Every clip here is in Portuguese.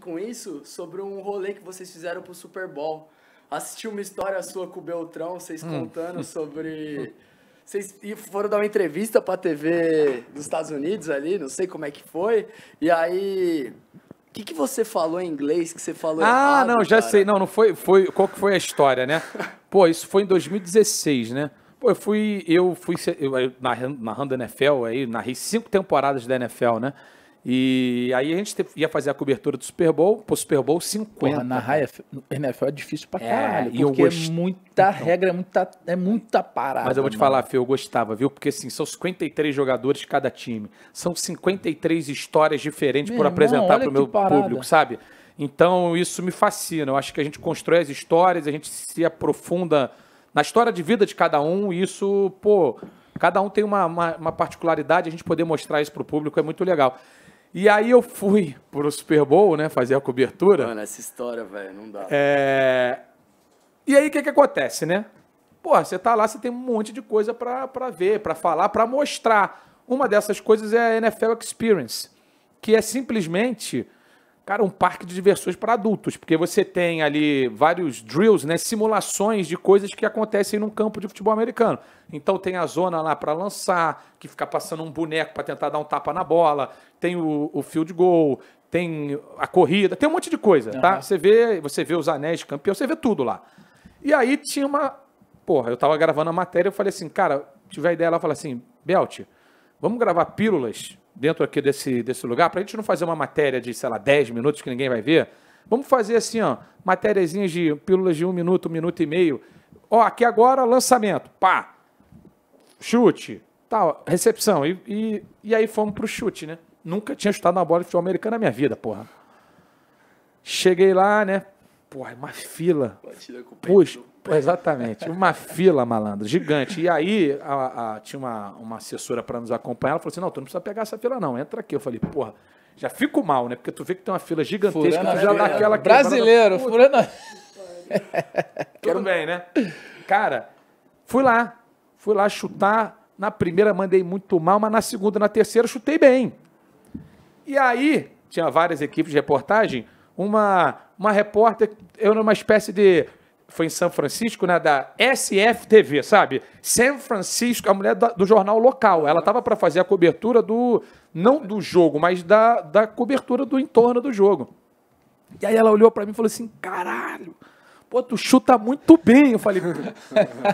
com isso sobre um rolê que vocês fizeram pro Super Bowl. Assisti uma história sua com o Beltrão, vocês hum. contando sobre. Vocês foram dar uma entrevista pra TV dos Estados Unidos ali, não sei como é que foi. E aí. O que, que você falou em inglês que você falou ah, errado? não, já cara? sei. Não, não foi, foi. Qual que foi a história, né? Pô, isso foi em 2016, né? Pô, eu fui. Eu fui eu, narrando NFL aí, narrei cinco temporadas da NFL, né? E aí a gente ia fazer a cobertura do Super Bowl, pro Super Bowl 50. Porra, na raia, NFL é difícil pra é, caralho, é, porque gost... é muita então, regra, é muita, é muita parada. Mas eu vou te mano. falar, Fê, eu gostava, viu? Porque assim, são 53 jogadores de cada time, são 53 histórias diferentes meu por apresentar pro meu público, sabe? Então isso me fascina, eu acho que a gente constrói as histórias, a gente se aprofunda na história de vida de cada um, e isso, pô Cada um tem uma, uma, uma particularidade, a gente poder mostrar isso para o público é muito legal. E aí eu fui pro Super Bowl, né? Fazer a cobertura. Mano, essa história, velho, não dá. É... E aí o que, que acontece, né? Pô, você tá lá, você tem um monte de coisa para ver, para falar, para mostrar. Uma dessas coisas é a NFL Experience, que é simplesmente cara, um parque de diversões para adultos, porque você tem ali vários drills, né, simulações de coisas que acontecem num campo de futebol americano. Então tem a zona lá para lançar, que fica passando um boneco para tentar dar um tapa na bola, tem o, o field goal, tem a corrida, tem um monte de coisa, uhum. tá? Você vê, você vê os anéis campeão, você vê tudo lá. E aí tinha uma, porra, eu tava gravando a matéria, eu falei assim, cara, tiver ideia lá, fala assim, Belt, vamos gravar pílulas dentro aqui desse, desse lugar, para a gente não fazer uma matéria de, sei lá, 10 minutos que ninguém vai ver, vamos fazer assim, ó, matériazinhas de pílulas de um minuto, um minuto e meio. Ó, aqui agora, lançamento, pá, chute, tal, recepção. E, e, e aí fomos pro chute, né? Nunca tinha chutado na bola de futebol americano na minha vida, porra. Cheguei lá, né? Porra, é uma fila. puxa né? Exatamente. Uma fila, malandro, gigante. E aí a, a, tinha uma, uma assessora para nos acompanhar. Ela falou assim: não, tu não precisa pegar essa fila, não. Entra aqui. Eu falei, porra, já fico mal, né? Porque tu vê que tem uma fila gigantesca, furando tu já dá Brasileiro, quebrada. furando. Tudo bem, né? Cara, fui lá. Fui lá chutar. Na primeira mandei muito mal, mas na segunda, na terceira, chutei bem. E aí, tinha várias equipes de reportagem. Uma, uma repórter, eu numa espécie de foi em São Francisco, né, da SFTV, sabe? São Francisco, a mulher do jornal local. Ela estava para fazer a cobertura do, não do jogo, mas da, da cobertura do entorno do jogo. E aí ela olhou para mim e falou assim: caralho, pô, tu chuta muito bem. Eu falei: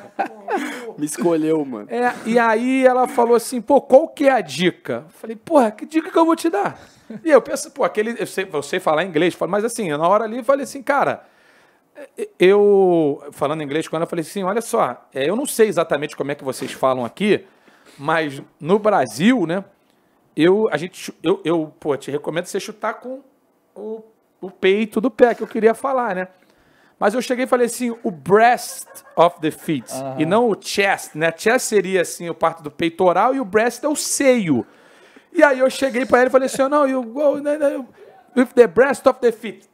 me escolheu, mano. É, e aí ela falou assim: pô, qual que é a dica? Eu falei: porra, que dica que eu vou te dar? E eu penso, pô, aquele. Eu sei, eu sei falar inglês, mas assim, na hora ali, eu falei assim, cara eu, falando inglês com ela, falei assim: olha só, é, eu não sei exatamente como é que vocês falam aqui, mas no Brasil, né? Eu, a gente, eu, eu pô, te recomendo você chutar com o, o peito do pé, que eu queria falar, né? Mas eu cheguei e falei assim, o breast of the feet, uhum. e não o chest, né? Chest seria assim, o parte do peitoral e o breast é o seio. E aí eu cheguei para ele e falei assim, oh, não, you go, with the breast of the feet.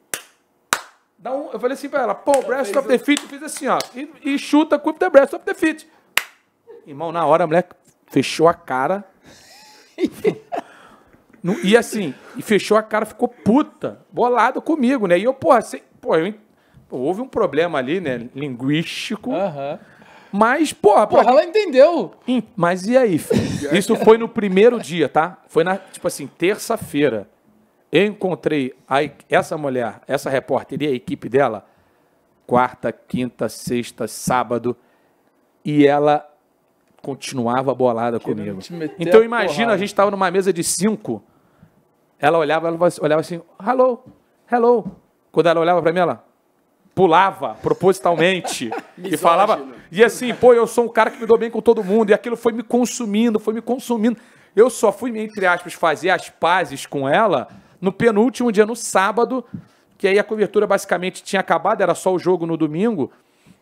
Dá um, eu falei assim pra ela, pô, breast of the fit, fiz assim, ó. E, e chuta, quip the breast of the fit. Irmão, na hora a mulher fechou a cara. Não, e assim, e fechou a cara, ficou puta, bolado comigo, né? E eu, porra, assim, porra eu, pô, houve um problema ali, né? Linguístico. Uhum. Mas, porra. Porra, ela entendeu. Mas e aí, filho? Isso foi no primeiro dia, tá? Foi na, tipo assim, terça-feira. Eu encontrei a, essa mulher, essa repórter e a equipe dela, quarta, quinta, sexta, sábado, e ela continuava bolada comigo. Então imagina, a, a gente estava numa mesa de cinco, ela olhava, ela olhava assim, hello, hello. Quando ela olhava para mim, ela pulava propositalmente e falava. E assim, pô, eu sou um cara que me dou bem com todo mundo. E aquilo foi me consumindo, foi me consumindo. Eu só fui, entre aspas, fazer as pazes com ela no penúltimo dia, no sábado, que aí a cobertura basicamente tinha acabado, era só o jogo no domingo.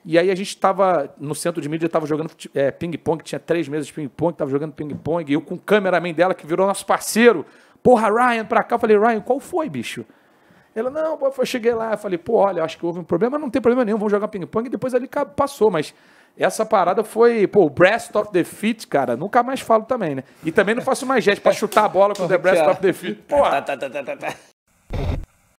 E aí a gente estava no centro de mídia, estava jogando é, ping-pong, tinha três meses de ping-pong, estava jogando ping-pong, e eu com o cameraman dela, que virou nosso parceiro. Porra, Ryan, pra cá. Eu falei, Ryan, qual foi, bicho? Ela, não, eu cheguei lá, eu falei, pô, olha, acho que houve um problema, não tem problema nenhum, vamos jogar ping-pong, e depois ali passou, mas essa parada foi, pô, o Breast of the Feet, cara, nunca mais falo também, né? E também não faço mais gesto pra chutar a bola com o The Breast of the Feet. Porra. Tá, tá, tá,